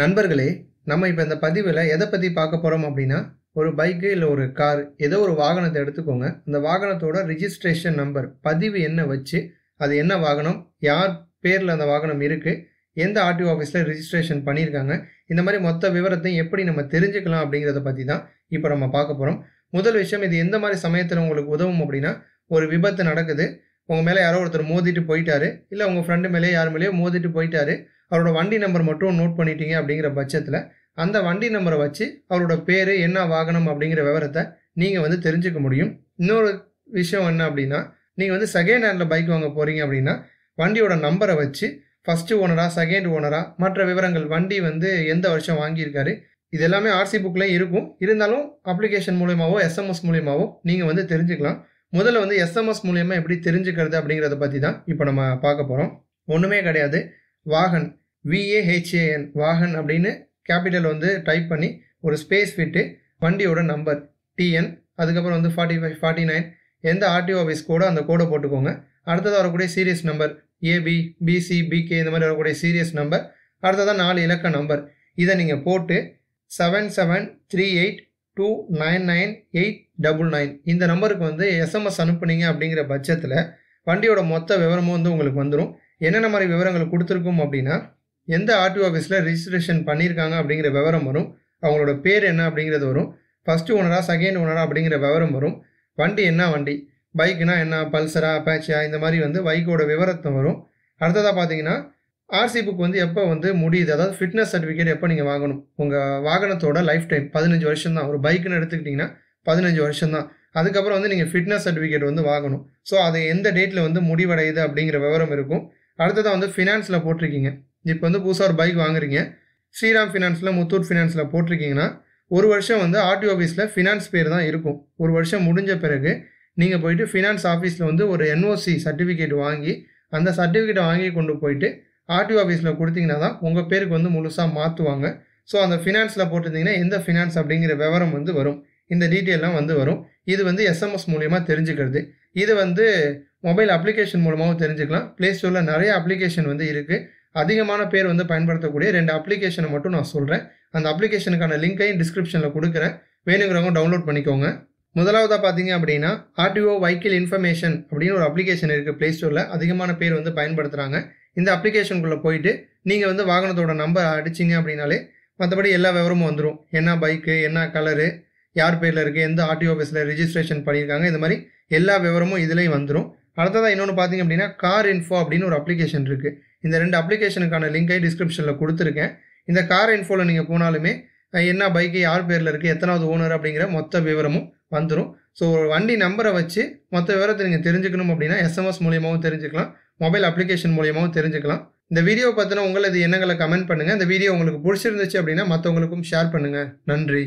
நண்பர்களே நம்ம இப்போ இந்த பதிவில் எதை பற்றி பார்க்க போகிறோம் அப்படின்னா ஒரு பைக்கு இல்லை ஒரு கார் ஏதோ ஒரு வாகனத்தை எடுத்துக்கோங்க அந்த வாகனத்தோட ரிஜிஸ்ட்ரேஷன் நம்பர் பதிவு என்ன வச்சு அது என்ன வாகனம் யார் பேரில் அந்த வாகனம் இருக்குது எந்த ஆர்டிஓ ஆஃபீஸில் ரிஜிஸ்ட்ரேஷன் பண்ணியிருக்காங்க இந்த மாதிரி மொத்த விவரத்தையும் எப்படி நம்ம தெரிஞ்சுக்கலாம் அப்படிங்கிறத பற்றி தான் இப்போ நம்ம பார்க்க போகிறோம் முதல் விஷயம் இது எந்த மாதிரி சமயத்தில் உங்களுக்கு உதவும் அப்படின்னா ஒரு விபத்து நடக்குது உங்கள் மேலே யாரோ ஒருத்தர் மோதிட்டு போயிட்டாரு இல்லை உங்கள் ஃப்ரெண்டு மேலேயே யார் மேலேயோ மோதிட்டு போயிட்டாரு அவரோட வண்டி நம்பர் மட்டும் நோட் பண்ணிட்டீங்க அப்படிங்கிற பட்சத்தில் அந்த வண்டி நம்பரை வச்சு அவரோட பேர் என்ன வாகனம் அப்படிங்கிற விவரத்தை நீங்கள் வந்து தெரிஞ்சுக்க முடியும் இன்னொரு விஷயம் என்ன அப்படின்னா நீங்கள் வந்து செகண்ட் ஹேண்டில் பைக் வாங்க போகிறீங்க அப்படின்னா வண்டியோட நம்பரை வச்சு ஃபஸ்ட்டு ஓனரா செகண்ட் ஓனரா மற்ற விவரங்கள் வண்டி வந்து எந்த வருஷம் வாங்கியிருக்காரு இது எல்லாமே ஆர்சி புக்லேயும் இருக்கும் இருந்தாலும் அப்ளிகேஷன் மூலியமாகவோ எஸ்எம்எஸ் மூலியமாகவோ நீங்கள் வந்து தெரிஞ்சுக்கலாம் முதல்ல வந்து எஸ்எம்எஸ் மூலியமாக எப்படி தெரிஞ்சுக்கிறது அப்படிங்கிறத பற்றி தான் இப்போ நம்ம பார்க்க போகிறோம் ஒன்றுமே கிடையாது வாகன் விஏஹெச்ஏஎன் வாகன் அப்படின்னு கேபிட்டல் வந்து டைப் பண்ணி ஒரு ஸ்பேஸ் விட்டு வண்டியோட நம்பர் டிஎன் அதுக்கப்புறம் வந்து ஃபார்ட்டி ஃபைவ் ஃபார்ட்டி நைன் எந்த ஆர்டிஓ ஆஃபீஸ் கூட அந்த கோடை போட்டுக்கோங்க அடுத்ததாக வரக்கூடிய series number AB PC PK இந்த மாதிரி வரக்கூடிய சீரியஸ் நம்பர் அடுத்ததாக நாலு இலக்க நம்பர் இதை நீங்கள் போட்டு seven seven three eight two nine nine eight double nine இந்த நம்பருக்கு வந்து எஸ்எம்எஸ் அனுப்புனீங்க அப்படிங்கிற பட்சத்தில் வண்டியோட மொத்த விவரமும் வந்து உங்களுக்கு வந்துடும் என்னென்ன மாதிரி விவரங்கள் கொடுத்துருக்கோம் அப்படின்னா எந்த ஆர்டிஓ ஆஃபீஸில் ரிஜிஸ்ட்ரேஷன் பண்ணியிருக்காங்க அப்படிங்கிற விவரம் வரும் அவங்களோட பேர் என்ன அப்படிங்கிறது வரும் ஃபஸ்ட்டு ஓனரா செகண்ட் ஓனரா அப்படிங்கிற விவரம் வரும் வண்டி என்ன வண்டி பைக்குனா என்ன பல்சரா அப்பாச்சியா இந்த மாதிரி வந்து பைக்கோட விவரத்தை வரும் அடுத்ததாக பார்த்தீங்கன்னா ஆர்சி புக் வந்து எப்போ வந்து முடியுது அதாவது ஃபிட்னஸ் சர்டிஃபிகேட் எப்போ நீங்கள் வாங்கணும் உங்கள் வாகனத்தோட லைஃப் டைம் பதினஞ்சு வருஷம் தான் ஒரு பைக்குன்னு எடுத்துக்கிட்டிங்கன்னா பதினஞ்சு வருஷம் தான் அதுக்கப்புறம் வந்து நீங்கள் ஃபிட்னஸ் சர்டிஃபிகேட் வந்து வாங்கணும் ஸோ அது எந்த டேட்டில் வந்து முடிவடையுது அப்படிங்கிற விவரம் இருக்கும் அடுத்ததாக வந்து ஃபினான்ஸில் போட்டிருக்கீங்க இப்போ வந்து புதுசாக ஒரு பைக் வாங்குறீங்க ஸ்ரீராம் ஃபினான்ஸில் முத்தூட் ஃபினான்ஸில் போட்டிருக்கீங்கன்னா ஒரு வருஷம் வந்து ஆர்டி ஆஃபீஸில் ஃபினான்ஸ் பேர் தான் இருக்கும் ஒரு வருஷம் முடிஞ்ச பிறகு நீங்கள் போயிட்டு ஃபினான்ஸ் ஆஃபீஸில் வந்து ஒரு என்ஓசி சர்டிஃபிகேட் வாங்கி அந்த சர்டிஃபிகேட்டை வாங்கி கொண்டு போயிட்டு ஆர்டிஓ ஆஃபீஸில் கொடுத்தீங்கன்னா தான் உங்கள் பேருக்கு வந்து முழுசாக மாற்றுவாங்க ஸோ அந்த ஃபினான்ஸில் போட்டிருந்தீங்கன்னா எந்த ஃபினான்ஸ் அப்படிங்கிற விவரம் வந்து வரும் இந்த டீட்டெயிலாம் வந்து வரும் இது வந்து எஸ்எம்எஸ் மூலியமாக தெரிஞ்சுக்கிறது இது வந்து மொபைல் அப்ளிகேஷன் மூலமாகவும் தெரிஞ்சுக்கலாம் ப்ளே ஸ்டோரில் நிறைய அப்ளிகேஷன் வந்து இருக்குது அதிகமான பேர் வந்து பயன்படுத்தக்கூடிய ரெண்டு அப்ளிகேஷனை மட்டும் நான் சொல்கிறேன் அந்த அப்ளிகேஷனுக்கான லிங்கையும் டிஸ்கிரிப்ஷனில் கொடுக்குறேன் வேணுங்கிறவங்க டவுன்லோட் பண்ணிக்கோங்க முதலாவதாக பார்த்தீங்க அப்படின்னா ஆர்டிஓ வைக்கிள் இன்ஃபர்மேஷன் அப்படின்னு ஒரு அப்ளிகேஷன் இருக்குது ப்ளே ஸ்டோரில் அதிகமான பேர் வந்து பயன்படுத்துகிறாங்க இந்த அப்ளிகேஷனுக்குள்ளே போயிட்டு நீங்கள் வந்து வாகனத்தோட நம்பர் அடிச்சிங்க அப்படின்னாலே மற்றபடி எல்லா விவரமும் வந்துடும் என்ன பைக்கு என்ன கலரு யார் பேரில் இருக்குது எந்த ஆர்டிஓ ஆஃபீஸில் ரிஜிஸ்ட்ரேஷன் பண்ணியிருக்காங்க இந்த மாதிரி எல்லா விவரமும் இதுலேயும் வந்துடும் அடுத்ததாக இன்னொன்று பார்த்தீங்க அப்படின்னா கார் இன்ஃபோ அப்படின்னு ஒரு அப்ளிகேஷன் இருக்குது இந்த ரெண்டு அப்ளிகேஷனுக்கான லிங்கை டிஸ்கிரிப்ஷனில் கொடுத்துருக்கேன் இந்த கார் இன்ஃபோவில் நீங்கள் போனாலுமே என்ன பைக்கு யார் பேரில் இருக்குது எத்தனாவது ஓனர் அப்படிங்கிற மொத்த விவரமும் வந்துடும் ஸோ ஒரு வண்டி நம்பரை வச்சு மொத்த விவரத்தை நீங்கள் தெரிஞ்சுக்கணும் அப்படின்னா எஸ்எம்எஸ் மூலியமாகவும் தெரிஞ்சுக்கலாம் மொபைல் அப்ளிகேஷன் மூலியமாகவும் தெரிஞ்சுக்கலாம் இந்த வீடியோ பார்த்தினா உங்களது எண்ணங்களை கமெண்ட் பண்ணுங்கள் இந்த வீடியோ உங்களுக்கு பிடிச்சிருந்துச்சு அப்படின்னா மற்றவங்களுக்கும் ஷேர் பண்ணுங்கள் நன்றி